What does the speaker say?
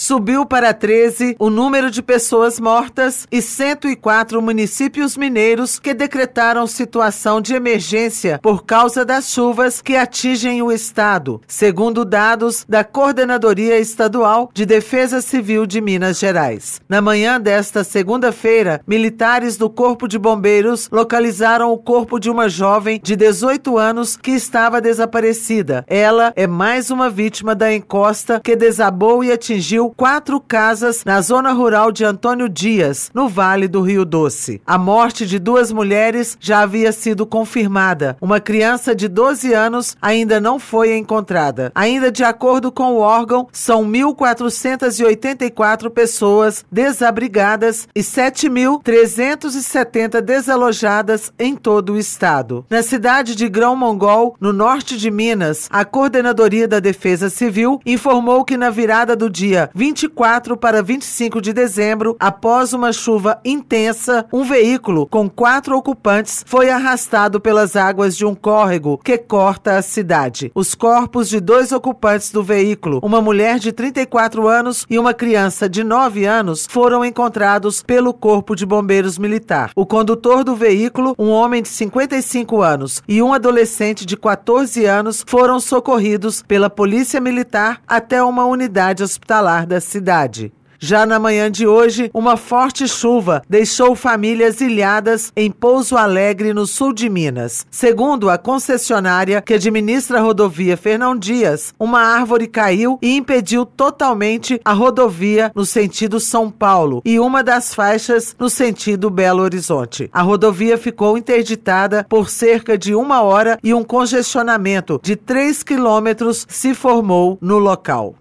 Subiu para 13 o número de pessoas mortas e 104 municípios mineiros que decretaram situação de emergência por causa das chuvas que atingem o estado, segundo dados da Coordenadoria Estadual de Defesa Civil de Minas Gerais. Na manhã desta segunda-feira, militares do Corpo de Bombeiros localizaram o corpo de uma jovem de 18 anos que estava desaparecida. Ela é mais uma vítima da encosta que desabou e atingiu quatro casas na zona rural de Antônio Dias, no Vale do Rio Doce. A morte de duas mulheres já havia sido confirmada. Uma criança de 12 anos ainda não foi encontrada. Ainda de acordo com o órgão, são 1.484 pessoas desabrigadas e 7.370 desalojadas em todo o estado. Na cidade de Grão Mongol, no norte de Minas, a Coordenadoria da Defesa Civil informou que na virada do dia 24 para 25 de dezembro, após uma chuva intensa, um veículo com quatro ocupantes foi arrastado pelas águas de um córrego que corta a cidade. Os corpos de dois ocupantes do veículo, uma mulher de 34 anos e uma criança de 9 anos, foram encontrados pelo Corpo de Bombeiros Militar. O condutor do veículo, um homem de 55 anos e um adolescente de 14 anos, foram socorridos pela Polícia Militar até uma unidade hospitalar popular da cidade. Já na manhã de hoje, uma forte chuva deixou famílias ilhadas em Pouso Alegre, no sul de Minas. Segundo a concessionária que administra a rodovia Fernão Dias, uma árvore caiu e impediu totalmente a rodovia no sentido São Paulo e uma das faixas no sentido Belo Horizonte. A rodovia ficou interditada por cerca de uma hora e um congestionamento de 3 quilômetros se formou no local.